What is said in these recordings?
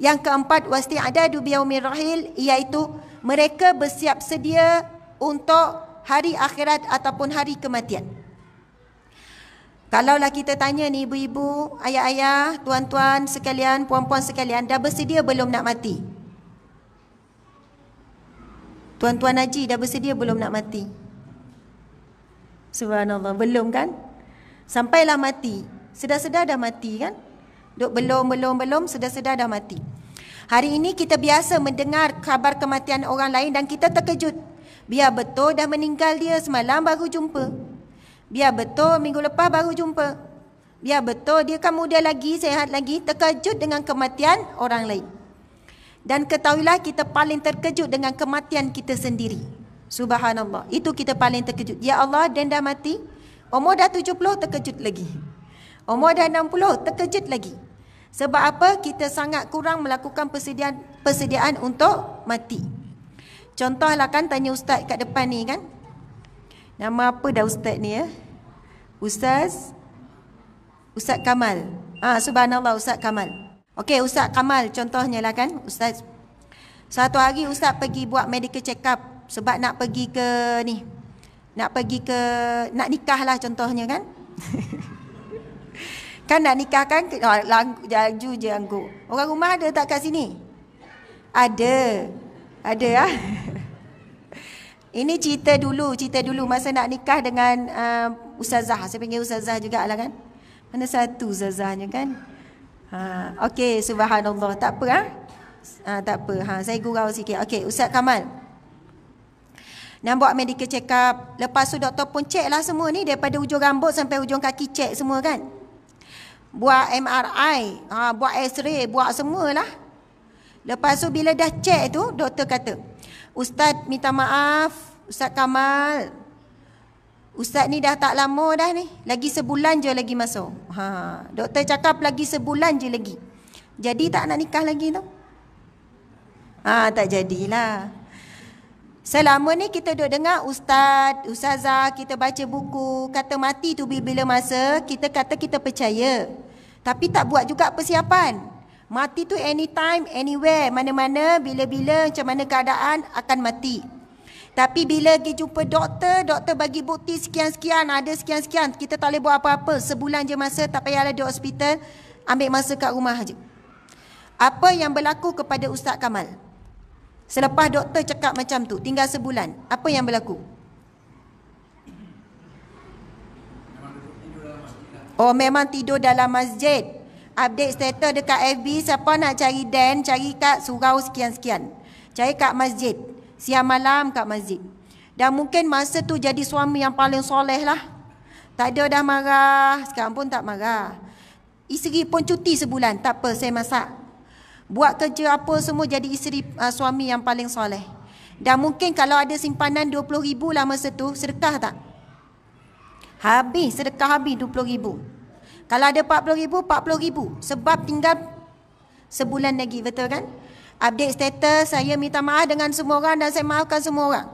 Yang keempat wasti ada dubiyaumir rahil iaitu mereka bersiap sedia untuk hari akhirat ataupun hari kematian. Kalaulah kita tanya ni ibu-ibu, ayah-ayah, tuan-tuan sekalian, puan-puan sekalian dah bersedia belum nak mati? Tuan-tuan Haji dah bersedia belum nak mati? Subhanallah, belum kan? Sampailah mati. Sedar-sedar dah mati kan? Duk belum, belum, belum, sedar-sedar dah mati. Hari ini kita biasa mendengar kabar kematian orang lain dan kita terkejut. Biar betul dah meninggal dia semalam baru jumpa. Biar betul minggu lepas baru jumpa. Biar betul dia kan muda lagi, sehat lagi, terkejut dengan kematian orang lain. Dan ketahuilah kita paling terkejut dengan kematian kita sendiri. Subhanallah. Itu kita paling terkejut. Ya Allah, dan dah mati. Umur dah 70 terkejut lagi. Umur dah 60 terkejut lagi. Sebab apa? Kita sangat kurang melakukan persediaan persediaan untuk mati. Contohlah kan tanya ustaz kat depan ni kan. Nama apa dah ustaz ni ya? Ustaz Ustaz Kamal. Ah ha, subhanallah Ustaz Kamal. Okey Ustaz Kamal contohnya lah kan ustaz. Satu hari ustaz pergi buat medical check up sebab nak pergi ke ni. Nak pergi ke nak nikah lah contohnya kan. Kan nak nikah kan oh, ah, langgu, Laju je angguk Orang rumah ada tak kat sini? Ada Ada lah Ini cerita dulu Cerita dulu masa nak nikah dengan uh, Ustazah Saya panggil Ustazah juga lah kan Mana satu Ustazahnya kan ha, ah, Okay subhanallah Tak apa lah ha? Tak apa ha, Saya gurau sikit Okay Ustaz Kamal dan buat medical check up Lepas tu doktor pun check lah semua ni Daripada ujung rambut sampai ujung kaki check semua kan buat MRI, ha, buat X-ray, buat semualah. Lepas tu bila dah check tu, doktor kata, Ustaz minta maaf, Ustaz Kamal, Ustaz ni dah tak lama dah ni. Lagi sebulan je lagi masuk. Ha, doktor cakap lagi sebulan je lagi. Jadi tak nak nikah lagi tu? Ha, tak jadilah. Selama ni kita duduk dengar ustaz, ustazah, kita baca buku, kata mati tu bila masa, kita kata kita percaya. Tapi tak buat juga persiapan. Mati tu anytime, anywhere, mana-mana, bila-bila, macam mana keadaan, akan mati. Tapi bila pergi jumpa doktor, doktor bagi bukti sekian-sekian, ada sekian-sekian, kita tak boleh buat apa-apa. Sebulan je masa, tak payahlah di hospital, ambil masa kat rumah je. Apa yang berlaku kepada Ustaz Kamal? Selepas doktor cakap macam tu Tinggal sebulan Apa yang berlaku? Oh memang tidur dalam masjid Update status dekat FB Siapa nak cari Dan Cari kat surau sekian-sekian Cari kat masjid Siang malam kat masjid Dan mungkin masa tu jadi suami yang paling soleh lah Tak ada dah marah Sekarang pun tak marah Isteri pun cuti sebulan Tak apa saya masak Buat kerja apa semua jadi isteri uh, suami yang paling soleh. Dan mungkin kalau ada simpanan RM20,000 lah masa tu, sedekah tak? Habis, sedekah habis RM20,000. Kalau ada RM40,000, RM40,000. Sebab tinggal sebulan lagi, betul kan? Update status, saya minta maaf dengan semua orang dan saya maafkan semua orang.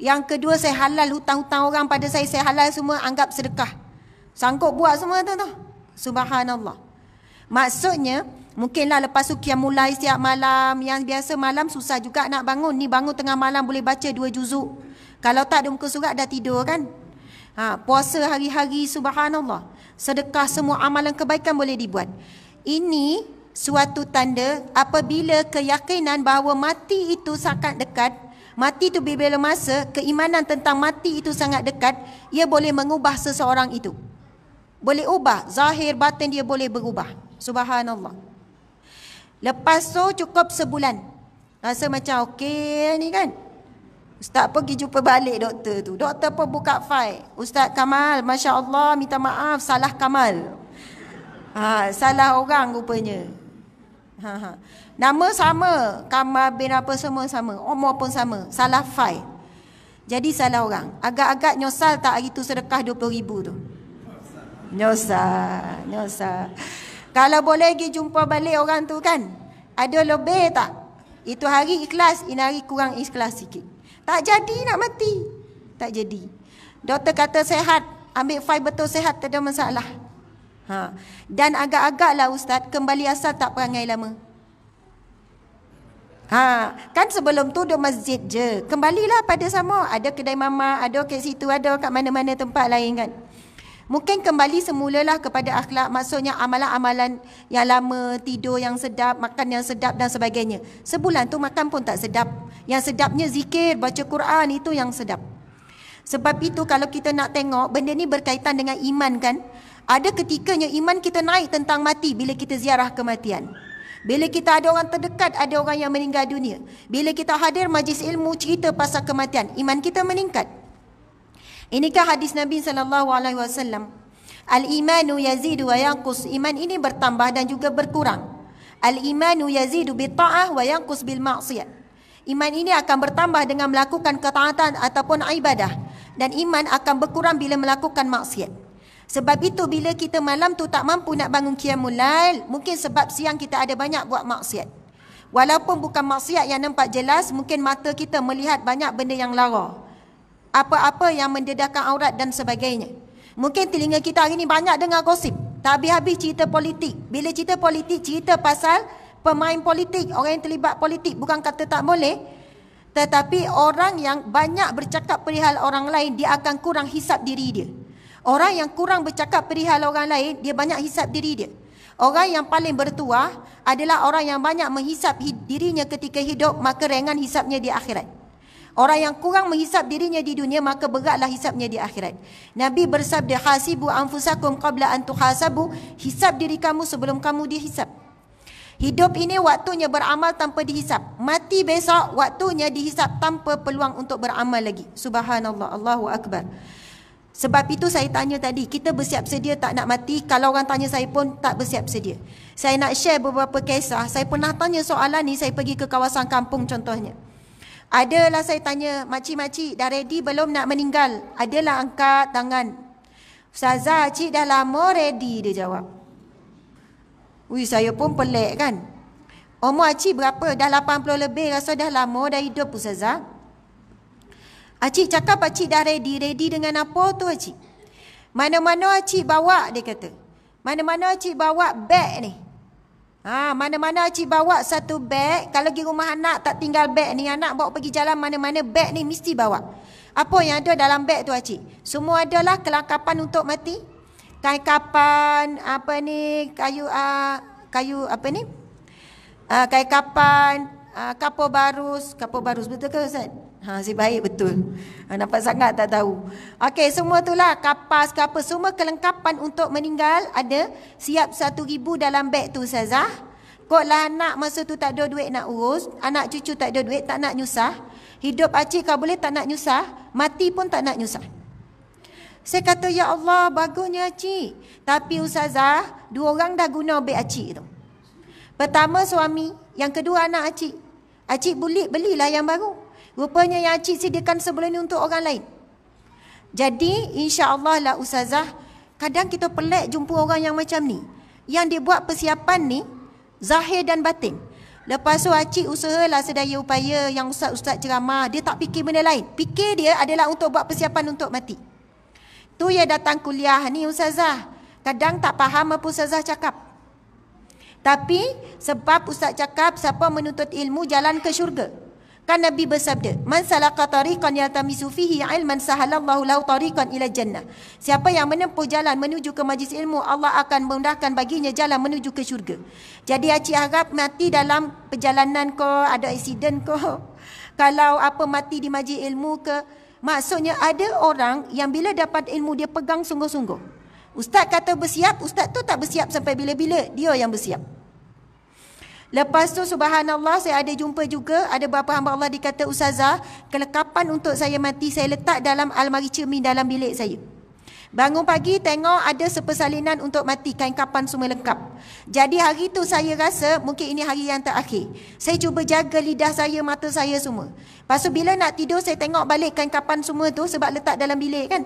Yang kedua, saya halal hutang-hutang orang pada saya, saya halal semua anggap sedekah. Sangkut buat semua tu tu. Subhanallah. Maksudnya, Mungkinlah lepas tu Qiyam mulai setiap malam Yang biasa malam susah juga nak bangun Ni bangun tengah malam boleh baca dua juzuk Kalau tak ada muka surat dah tidur kan ha, Puasa hari-hari subhanallah Sedekah semua amalan kebaikan boleh dibuat Ini suatu tanda apabila keyakinan bahawa mati itu sangat dekat Mati itu bila masa, keimanan tentang mati itu sangat dekat Ia boleh mengubah seseorang itu Boleh ubah, zahir batin dia boleh berubah Subhanallah. Lepas tu cukup sebulan. Rasa macam okey lah ni kan. Ustaz pergi jumpa balik doktor tu. Doktor pun buka file. Ustaz Kamal, Masya Allah, minta maaf. Salah Kamal. Ha, salah orang rupanya. Ha, ha. Nama sama. Kamal bin apa semua sama. Umur pun sama. Salah file. Jadi salah orang. Agak-agak nyosal tak hari tu sedekah RM20,000 tu? Nyosal. Nyosal. Kalau boleh pergi jumpa balik orang tu kan Ada lebih tak Itu hari ikhlas Ini hari kurang ikhlas sikit Tak jadi nak mati Tak jadi Doktor kata sehat Ambil file betul sehat tidak masalah ha. Dan agak agak lah ustaz Kembali asal tak perangai lama Ha, kan sebelum tu duduk masjid je Kembalilah pada sama Ada kedai mama, ada kat situ, ada kat mana-mana tempat lain kan Mungkin kembali semulalah kepada akhlak Maksudnya amalan-amalan yang lama Tidur yang sedap, makan yang sedap dan sebagainya Sebulan tu makan pun tak sedap Yang sedapnya zikir, baca Quran itu yang sedap Sebab itu kalau kita nak tengok Benda ni berkaitan dengan iman kan Ada ketikanya iman kita naik tentang mati Bila kita ziarah kematian bila kita ada orang terdekat, ada orang yang meninggal dunia. Bila kita hadir majlis ilmu cerita pasal kematian, iman kita meningkat. Inikah hadis Nabi sallallahu alaihi wasallam. Al-imanu yazidu wa yanqus. Iman ini bertambah dan juga berkurang. Al-imanu yazidu bi ta'ah wa yanqus bil ma'siyah. Iman ini akan bertambah dengan melakukan ketaatan ataupun ibadah dan iman akan berkurang bila melakukan maksiat. Sebab itu bila kita malam tu tak mampu nak bangun qiyamul lail, mungkin sebab siang kita ada banyak buat maksiat. Walaupun bukan maksiat yang nampak jelas, mungkin mata kita melihat banyak benda yang lara apa-apa yang mendedahkan aurat dan sebagainya. Mungkin telinga kita hari ini banyak dengar gosip. Tak habis-habis cerita politik. Bila cerita politik, cerita pasal pemain politik, orang yang terlibat politik. Bukan kata tak boleh. Tetapi orang yang banyak bercakap perihal orang lain, dia akan kurang hisap diri dia. Orang yang kurang bercakap perihal orang lain, dia banyak hisap diri dia. Orang yang paling bertuah adalah orang yang banyak menghisap dirinya ketika hidup, maka ringan hisapnya di akhirat. Orang yang kurang menghisap dirinya di dunia maka beratlah hisapnya di akhirat. Nabi bersabda hasibu anfusakum qabla an tuhasabu, hisap diri kamu sebelum kamu dihisap. Hidup ini waktunya beramal tanpa dihisap. Mati besok waktunya dihisap tanpa peluang untuk beramal lagi. Subhanallah, Allahu Akbar. Sebab itu saya tanya tadi, kita bersiap sedia tak nak mati? Kalau orang tanya saya pun tak bersiap sedia. Saya nak share beberapa kisah. Saya pernah tanya soalan ni, saya pergi ke kawasan kampung contohnya. Adalah saya tanya, makcik-makcik dah ready belum nak meninggal? Adalah angkat tangan. Ustazah, cik dah lama ready dia jawab. Ui, saya pun pelik kan? Umur acik berapa? Dah 80 lebih rasa dah lama dah hidup Ustazah. Acik cakap acik dah ready. Ready dengan apa tu acik? Mana-mana acik bawa dia kata. Mana-mana acik bawa beg ni. Ha, mana-mana cik bawa satu beg, kalau pergi rumah anak tak tinggal beg ni, anak bawa pergi jalan mana-mana, beg ni mesti bawa. Apa yang ada dalam beg tu cik? Semua adalah kelengkapan untuk mati. Kain kapan, apa ni, kayu, uh, kayu apa ni? Uh, ah, kain kapan, uh, ah, kapur barus, kapur barus betul ke Ustaz? Ha, nasib baik betul. Ha, nampak sangat tak tahu. Okey, semua tu lah. kapas ke apa. Semua kelengkapan untuk meninggal ada. Siap satu ribu dalam beg tu, Sazah. Kok lah anak masa tu tak ada duit nak urus. Anak cucu tak ada duit, tak nak nyusah. Hidup acik kau boleh tak nak nyusah. Mati pun tak nak nyusah. Saya kata, Ya Allah, bagusnya acik. Tapi Ustazah, dua orang dah guna beg acik tu. Pertama suami, yang kedua anak acik. Acik beli, belilah yang baru. Rupanya yang Acik sediakan sebelum ini untuk orang lain. Jadi insya Allah lah Ustazah, kadang kita pelik jumpa orang yang macam ni. Yang dia buat persiapan ni, zahir dan batin. Lepas tu Acik lah sedaya upaya yang Ustaz-Ustaz ceramah, dia tak fikir benda lain. Fikir dia adalah untuk buat persiapan untuk mati. Tu yang datang kuliah ni Ustazah, kadang tak faham apa Ustazah cakap. Tapi sebab ustaz cakap siapa menuntut ilmu jalan ke syurga. Kan Nabi bersabda, "Man salaka tariqan yaltamisu fihi ilman sahalallahu lahu tariqan ila jannah." Siapa yang menempuh jalan menuju ke majlis ilmu, Allah akan memudahkan baginya jalan menuju ke syurga. Jadi aci harap mati dalam perjalanan ke ada insiden ke. Kalau apa mati di majlis ilmu ke, maksudnya ada orang yang bila dapat ilmu dia pegang sungguh-sungguh. Ustaz kata bersiap, ustaz tu tak bersiap sampai bila-bila, dia yang bersiap. Lepas tu subhanallah saya ada jumpa juga ada beberapa hamba Allah dikata ustazah kelekapan untuk saya mati saya letak dalam almari cermin dalam bilik saya. Bangun pagi tengok ada sepersalinan untuk mati kain kapan semua lengkap. Jadi hari tu saya rasa mungkin ini hari yang terakhir. Saya cuba jaga lidah saya, mata saya semua. Pasal bila nak tidur saya tengok balik kain kapan semua tu sebab letak dalam bilik kan.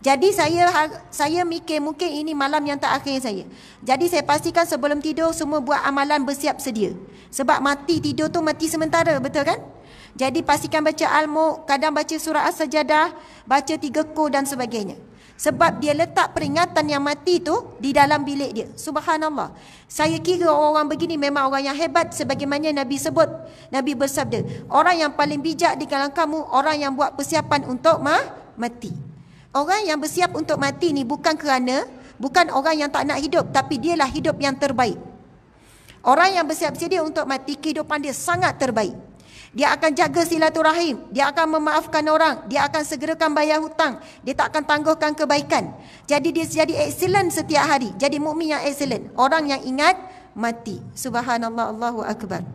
Jadi saya ha, saya mikir mungkin ini malam yang tak akhir saya. Jadi saya pastikan sebelum tidur semua buat amalan bersiap sedia. Sebab mati tidur tu mati sementara, betul kan? Jadi pastikan baca al-muq, kadang baca surah as-sajadah, baca tiga kur dan sebagainya. Sebab dia letak peringatan yang mati tu di dalam bilik dia. Subhanallah. Saya kira orang-orang begini memang orang yang hebat sebagaimana Nabi sebut. Nabi bersabda, orang yang paling bijak di kalangan kamu, orang yang buat persiapan untuk mah, mati. Orang yang bersiap untuk mati ni bukan kerana bukan orang yang tak nak hidup tapi dialah hidup yang terbaik. Orang yang bersiap sedia untuk mati kehidupan dia sangat terbaik. Dia akan jaga silaturahim, dia akan memaafkan orang, dia akan segerakan bayar hutang, dia tak akan tangguhkan kebaikan. Jadi dia jadi excellent setiap hari, jadi mukmin yang excellent, orang yang ingat mati. Subhanallah Allahu akbar.